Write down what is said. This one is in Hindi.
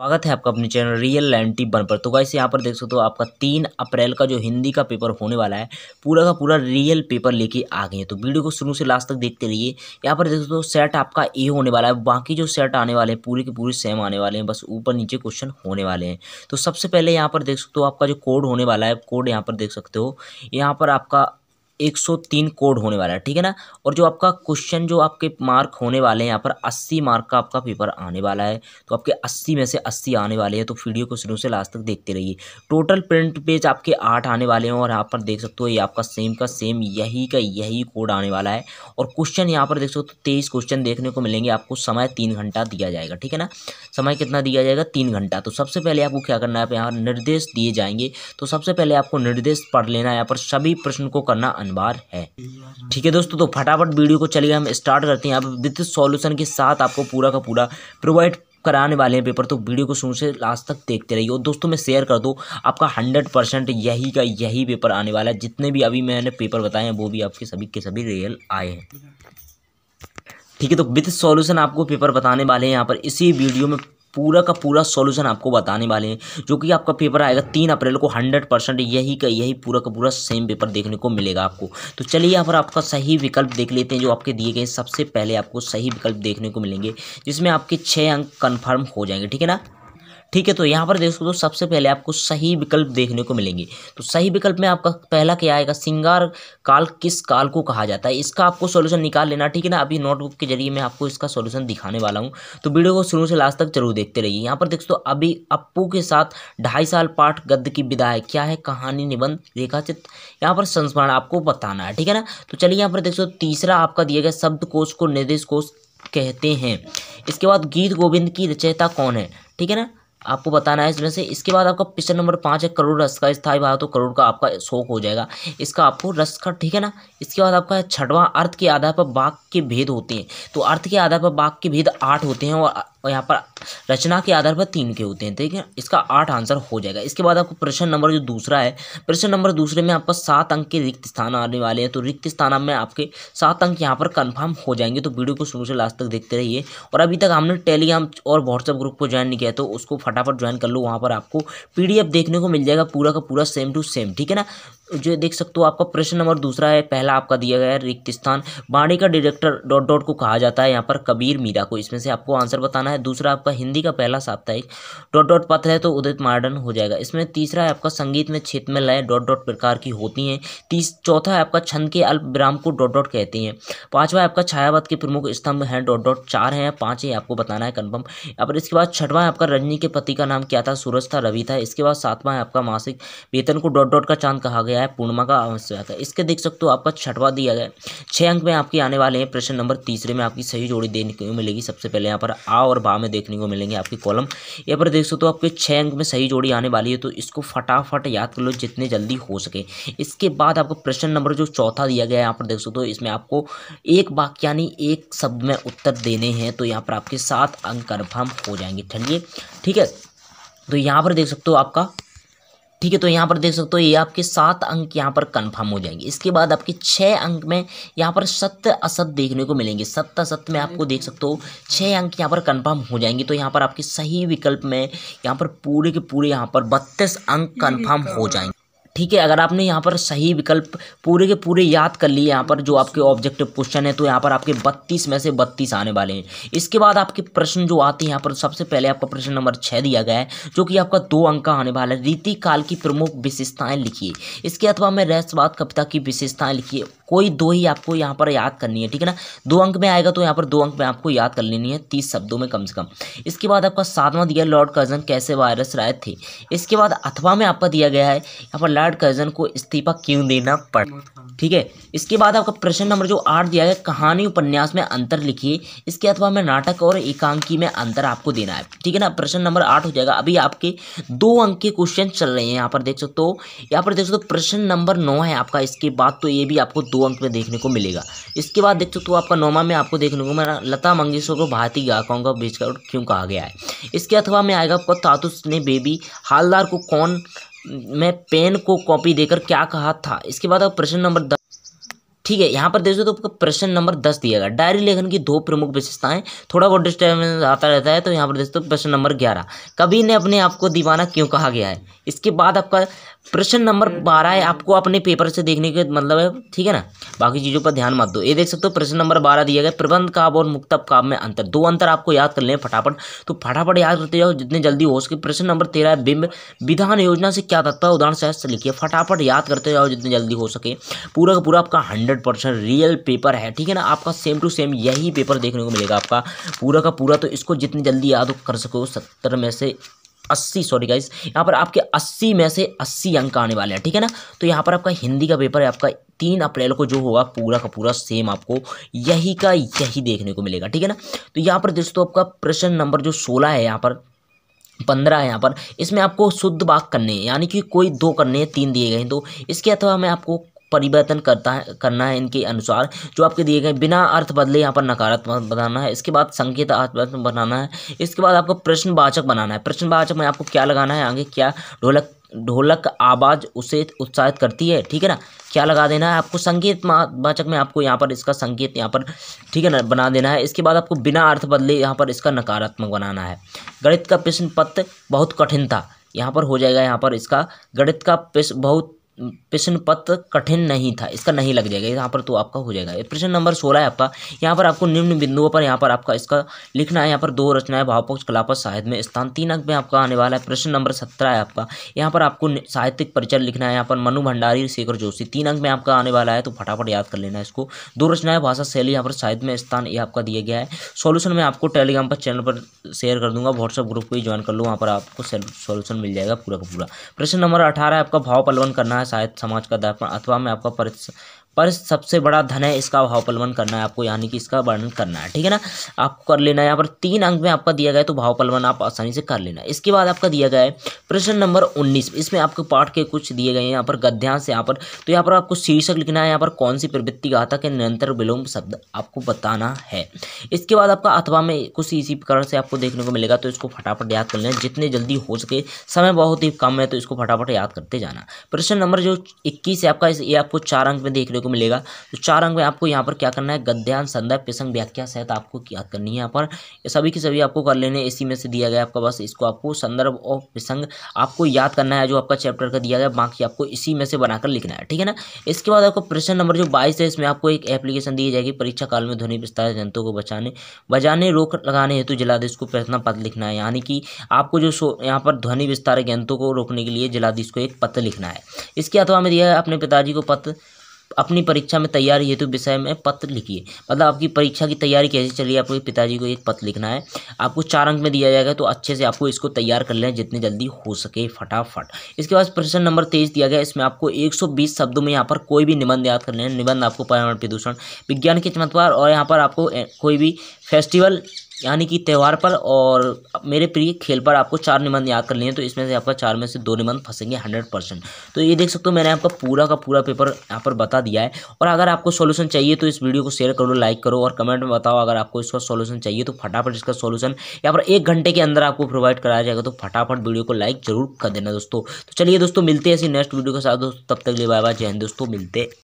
स्वागत है आपका अपने चैनल रियल लैंटी टिप वन पर तो गाइस यहाँ पर देख सकते हो आपका तीन अप्रैल का जो हिंदी का पेपर होने वाला है पूरा का पूरा रियल पेपर लेके आ गए हैं तो वीडियो को शुरू से लास्ट तक देखते रहिए यहाँ पर देख सकते हो सेट आपका ए होने वाला है बाकी जो सेट आने वाले हैं पूरे के पूरे सेम आने वाले हैं बस ऊपर नीचे क्वेश्चन होने वाले हैं तो सबसे पहले यहाँ पर देख सकते हो आपका जो कोड होने वाला है कोड यहाँ पर देख सकते हो यहाँ पर आपका 103 कोड होने वाला है ठीक है ना और जो आपका क्वेश्चन जो आपके मार्क होने वाले हैं यहाँ पर 80 मार्क का आपका पेपर आने वाला है तो आपके 80 में से 80 आने वाले हैं तो वीडियो को शुरू से लास्ट तक देखते रहिए टोटल प्रिंट पेज आपके आठ आने वाले हैं और यहाँ पर देख सकते हो ये आपका सेम का सेम यही का यही कोड आने वाला है और क्वेश्चन यहाँ पर देख सकते हो तेईस क्वेश्चन देखने को मिलेंगे आपको समय तीन घंटा दिया जाएगा ठीक है ना समय कितना दिया जाएगा तीन घंटा तो सबसे पहले आपको क्या करना है यहाँ निर्देश दिए जाएंगे तो सबसे पहले आपको निर्देश पढ़ लेना है यहाँ पर सभी प्रश्न को करना जानबार है ठीक है दोस्तों तो फटाफट वीडियो को चलिए हम स्टार्ट करते हैं यहाँ विद सॉल्यूशन के साथ आपको पूरा का पूरा प्रोवाइड कराने वाले हैं पेपर तो वीडियो को शुरू से लास्ट तक देखते रहिए और दोस्तों मैं शेयर कर दो आपका हंड्रेड परसेंट यही का यही पेपर आने वाला है जितने भी अभी मैंने पेपर बताए हैं वो भी आपके सभी के सभी रियल आए हैं ठीक है तो विथ सॉल्यूशन आपको पेपर बताने वाले हैं यहाँ पर इसी वीडियो में पूरा का पूरा सॉल्यूशन आपको बताने वाले हैं जो कि आपका पेपर आएगा तीन अप्रैल को हंड्रेड परसेंट यही का यही पूरा का पूरा सेम पेपर देखने को मिलेगा आपको तो चलिए यहाँ पर आपका सही विकल्प देख लेते हैं जो आपके दिए गए सबसे पहले आपको सही विकल्प देखने को मिलेंगे जिसमें आपके छः अंक कन्फर्म हो जाएंगे ठीक है ना ठीक है तो यहाँ पर देख सकते हो सबसे पहले आपको सही विकल्प देखने को मिलेंगे तो सही विकल्प में आपका पहला क्या आएगा सिंगार काल किस काल को कहा जाता है इसका आपको सोल्यूशन निकाल लेना ठीक है ना अभी नोटबुक के जरिए मैं आपको इसका सोल्यूशन दिखाने वाला हूँ तो वीडियो को शुरू से लास्ट तक जरूर देखते रहिए यहाँ पर देख सकते अभी अप्पू के साथ ढाई साल पाठ गद्द की विदा क्या है कहानी निबंध रेखाचित्र यहाँ पर संस्मरण आपको बताना है ठीक है ना तो चलिए यहाँ पर देख तीसरा आपका दिया गया शब्द कोश को निर्देश कोश कहते हैं इसके बाद गीत गोविंद की रचयिता कौन है ठीक है ना आपको बताना है इसमें से इसके बाद आपका पिक्चर नंबर पाँच है करोड़ रस का स्थायी भाव तो करोड़ का आपका शोक हो जाएगा इसका आपको रस का ठीक है ना इसके बाद आपका छठवां अर्थ के आधार पर बाघ के भेद होते हैं तो अर्थ के आधार पर बाघ के भेद आठ होते हैं और यहाँ पर रचना के आधार पर तीन के होते हैं ठीक है इसका आठ आंसर हो जाएगा इसके बाद आपको प्रश्न नंबर जो दूसरा है प्रश्न नंबर दूसरे में आपका सात अंक के रिक्त स्थान आने वाले हैं तो रिक्त स्थान में आपके सात अंक यहाँ पर कन्फर्म हो जाएंगे तो वीडियो को शुरू से लास्ट तक देखते रहिए और अभी तक हमने टेलीग्राम और व्हाट्सएप ग्रुप को ज्वाइन नहीं किया तो उसको फटाफट ज्वाइन कर लो वहाँ पर आपको पी देखने को मिल जाएगा पूरा का पूरा सेम टू सेम ठीक है ना जो देख सकते हो आपका प्रश्न नंबर दूसरा है पहला आपका दिया गया है रिक्त स्थान बाणी का डायरेक्टर डॉट डॉट को कहा जाता है यहाँ पर कबीर मीरा को इसमें से आपको आंसर बताना है दूसरा आपका हिंदी का पहला साप्ताहिक डॉट डॉट पत्र है तो उदित मार्डन हो जाएगा इसमें तीसरा है आपका संगीत में क्षेत्र में लय डॉट डॉट प्रकार की होती हैं तीस चौथा है आपका छंद के अल्प विराम को डॉट डॉट कहते हैं पाँचवा आपका छायावाद के प्रमुख स्तंभ हैं डॉट डॉट चार हैं पाँच ही आपको बताना है कन्फर्म अब इसके बाद छठवा आपका रजनी के पति का नाम क्या था सूरज था रवि था इसके बाद सातवां है आपका मासिक वेतन को डॉट डॉट का चांद कहा गया है पूर्णिमा का आवश्यक है इसके देख सकते हो आपका छठवा दिया गया छः अंक में आपके आने वाले हैं प्रश्न नंबर तीसरे में आपकी सही जोड़ी देने को मिलेगी सबसे पहले यहाँ पर आ और बा में देखने को मिलेंगे आपके कॉलम यहाँ पर देख सकते हो आपके छः अंक में सही जोड़ी आने वाली है तो इसको फटाफट याद कर लो जितने जल्दी हो सके इसके बाद आपको प्रश्न नंबर जो चौथा दिया गया है यहाँ पर देख सकते हो इसमें आपको एक वाक्य यानी एक शब्द में उत्तर देने हैं तो यहाँ पर आपके सात अंक कन्फर्म हो जाएंगे चलिए ठीक है तो यहाँ पर देख सकते हो आपका ठीक है तो यहाँ पर देख सकते हो ये आपके सात अंक यहाँ पर कंफर्म हो जाएंगे इसके बाद आपके छः अंक में यहाँ पर सत्य असत देखने को मिलेंगे सत्य असत में आपको देख सकते हो छः अंक यहाँ पर कंफर्म हो जाएंगे तो यहाँ पर आपके सही विकल्प में यहाँ पर पूरे के पूरे यहाँ पर बत्तीस अंक कंफर्म हो जाएंगे ठीक है अगर आपने यहाँ पर सही विकल्प पूरे के पूरे याद कर लिए यहाँ पर जो आपके ऑब्जेक्टिव क्वेश्चन है तो यहाँ पर आपके बत्तीस में से बत्तीस आने वाले हैं इसके बाद आपके प्रश्न जो आते हैं यहाँ पर सबसे पहले आपका प्रश्न नंबर छः दिया गया है जो कि आपका दो अंक का आने वाला है रीति काल की प्रमुख विशेषताएं लिखिए इसके अथवा में रहस्यवाद कविता की विशेषताएं लिखिए कोई दो ही आपको यहाँ पर याद करनी है ठीक है ना दो अंक में आएगा तो यहाँ पर दो अंक में आपको याद कर लेनी है तीस शब्दों में कम से कम इसके बाद आपका सातवां दिया लॉर्ड कर्जन कैसे वायरस राय थे इसके बाद अथवा में आपका दिया गया है यहाँ पर लॉर्ड कजन को इस्तीफा क्यों देना पड़ा ठीक है इसके बाद आपका प्रश्न नंबर जो आठ दिया है कहानी उपन्यास में अंतर लिखिए इसके अथवा में नाटक और एकांकी में अंतर आपको देना है ठीक है ना प्रश्न नंबर आठ हो जाएगा अभी आपके दो अंक के क्वेश्चन चल रहे हैं यहाँ पर देख सकते हो यहाँ पर देख सकते हो प्रश्न नंबर नौ है आपका इसके बाद तो ये भी आपको दो अंक में देखने को मिलेगा इसके बाद देख सकते हो आपका नौमा में आपको देखने को मेरा लता मंगेशकर को भारतीय गायकों का बेचकर क्यों कहा गया है इसके अथवा में आएगा आपका तातुस ने बेबी हालदार को कौन मैं पेन को कॉपी देकर क्या कहा था इसके बाद प्रश्न नंबर ठीक है यहाँ पर देखो तो आपका प्रश्न नंबर दस दिएगा डायरी लेखन की दो प्रमुख विशेषताएं थोड़ा बहुत डिस्टर्बेंस आता रहता है तो यहाँ पर तो प्रश्न नंबर ग्यारह कवि ने अपने आप को दीवाना क्यों कहा गया है इसके बाद आपका प्रश्न नंबर बारह है आपको अपने पेपर से देखने के मतलब है ठीक है ना बाकी चीज़ों पर ध्यान मत दो ये देख सकते हो प्रश्न नंबर बारह दिया गया प्रबंध काव और मुक्तब काव में अंतर दो अंतर आपको याद कर लें फटाफट तो फटाफट याद करते जाओ जितने जल्दी हो सके प्रश्न नंबर तेरह है बिंब विधान योजना से क्या तत्व उदाहरण सहस्त्र लिखिए फटाफट याद करते जाओ जितने जल्दी हो सके पूरा का पूरा आपका hundred hundred percent real paper है ठीक है ना आपका सेम टू सेम यही पेपर देखने को मिलेगा आपका पूरा का पूरा तो इसको जितनी जल्दी याद कर सको सत्तर में से अस्सी सॉरी गाइज यहाँ पर आपके अस्सी में से अस्सी अंक आने वाले हैं ठीक है ना तो यहाँ पर आपका हिंदी का पेपर है आपका तीन अप्रैल को जो होगा पूरा का पूरा सेम आपको यही का यही देखने को मिलेगा ठीक है ना तो यहाँ पर दोस्तों आपका प्रश्न नंबर जो सोलह है यहाँ पर पंद्रह है यहाँ पर इसमें आपको शुद्ध बाग करने हैं यानी कि कोई दो करने हैं तीन दिए गए हैं तो इसके अथवा मैं आपको परिवर्तन करता है करना है इनके अनुसार जो आपके दिए गए बिना अर्थ बदले यहाँ पर नकारात्मक बनाना है इसके बाद संकेत बनाना है इसके बाद आपको प्रश्नवाचक बनाना है प्रश्नवाचक में आपको क्या लगाना है आगे क्या ढोलक ढोलक आवाज़ उसे उत्साहित करती है ठीक है ना क्या लगा देना है आपको संकेत वाचक में आपको यहाँ पर इसका संकेत यहाँ पर ठीक है ना बना देना है इसके बाद आपको बिना अर्थ बदले यहाँ पर इसका नकारात्मक बनाना है गणित का प्रश्न पत्र बहुत कठिन था यहाँ पर हो जाएगा यहाँ पर इसका गणित का प्रश्न बहुत प्रश्न पत्र कठिन नहीं था इसका नहीं लग जाएगा यहाँ पर तो आपका हो जाएगा प्रश्न नंबर सोलह है आपका यहाँ पर आपको निम्न बिंदुओं पर यहाँ पर आपका इसका लिखना है यहाँ पर दो रचनाएं भावपक्ष कलापत साहित्य में स्थान तीन अंक में आपका आने वाला है प्रश्न नंबर सत्रह है आपका यहाँ पर आपको साहित्यिक परिचय लिखना है यहाँ पर मनु भंडारी शेखर जोशी तीन अंक में आपका आने वाला है तो फटाफट याद कर लेना इसको दो रचनाएं भाषा शैली यहाँ पर साहित्य में स्थान ये आपका दिया गया है सोल्यूशन में आपको टेलीग्राम पर चैनल पर शेयर कर दूंगा व्हाट्सअप ग्रुप को ज्वाइन कर लो वहाँ पर आपको सोल्यूशन मिल जाएगा पूरा का पूरा प्रश्न नंबर अठारह आपका भाव पलवन करना है शायद समाज का दर्पण अथवा मैं आपका परिस पर सबसे बड़ा धन है इसका भावपलवन करना है आपको यानी कि इसका वर्णन करना है ठीक है ना आपको कर लेना है यहाँ पर तीन अंक में आपका दिया गया है तो भावपलवन आप आसानी से कर लेना इसके बाद आपका दिया गया है प्रश्न नंबर उन्नीस इसमें आपके पाठ के कुछ दिए गए हैं यहाँ पर गद्यांश यहाँ पर तो यहाँ पर आपको शीर्षक लिखना है यहाँ पर कौन सी प्रवृत्ति घातक है निरंतर विलोम शब्द आपको बताना है इसके बाद आपका अथवा में कुछ इसी प्रकार से आपको देखने को मिलेगा तो इसको फटाफट याद कर लेना जितने जल्दी हो सके समय बहुत ही कम है तो इसको फटाफट याद करते जाना प्रश्न नंबर जो इक्कीस है आपका ये आपको चार अंक में देख रहे देखने को मिलेगा तो चार अंक में आपको यहाँ पर क्या करना है गद्यान संदर्भ प्रसंग व्याख्या सहित आपको याद करनी है यहाँ पर सभी के सभी आपको कर लेने इसी में से दिया गया आपका बस इसको आपको संदर्भ और प्रसंग आपको याद करना है जो आपका चैप्टर का दिया गया बाकी आपको इसी में से बनाकर लिखना है ठीक है ना इसके बाद आपको प्रश्न नंबर जो बाईस है इसमें आपको एक एप्लीकेशन दी जाएगी परीक्षा काल में ध्वनि विस्तार जंतु को बचाने बजाने रोक लगाने हेतु जिलाधीश को प्रश्न पत्र लिखना है यानी कि आपको जो सो यहाँ पर ध्वनि विस्तार यंत्रों को रोकने के लिए जिलाधीश को एक पत्र लिखना है इसके अथवा में दिया है अपने पिताजी को पत्र अपनी परीक्षा में तैयारी हेतु विषय में पत्र लिखिए मतलब आपकी परीक्षा की तैयारी कैसे चली आपके पिताजी को एक पत्र लिखना है आपको चार अंक में दिया जाएगा तो अच्छे से आपको इसको तैयार कर लें जितने जल्दी हो सके फटाफट इसके बाद प्रश्न नंबर तेईस दिया गया इसमें आपको एक शब्दों में यहाँ पर कोई भी निबंध याद कर लेना निबंध आपको पर्यावरण प्रदूषण विज्ञान के चमत्कार और यहाँ पर आपको कोई भी फेस्टिवल यानी कि त्यौहार पर और मेरे प्रिय खेल पर आपको चार निबंध याद कर लिए तो इसमें से आपका चार में से दो निबंध फंसेंगे हंड्रेड परसेंट तो ये देख सकते हो मैंने आपका पूरा का पूरा पेपर यहाँ पर बता दिया है और अगर आपको सोल्यूशन चाहिए तो इस वीडियो को शेयर करो लाइक करो और कमेंट में बताओ अगर आपको इसका सोल्यूशन चाहिए तो फटाफट इसका सोल्यूशन यहाँ पर एक घंटे के अंदर आपको प्रोवाइड कराया जाएगा तो फटाफट वीडियो को लाइक जरूर कर देना दोस्तों तो चलिए दोस्तों मिलते हैं इसी नेक्स्ट वीडियो के साथ दोस्तों तब तक लिए बाय बाय जय हिंद दोस्तों मिलते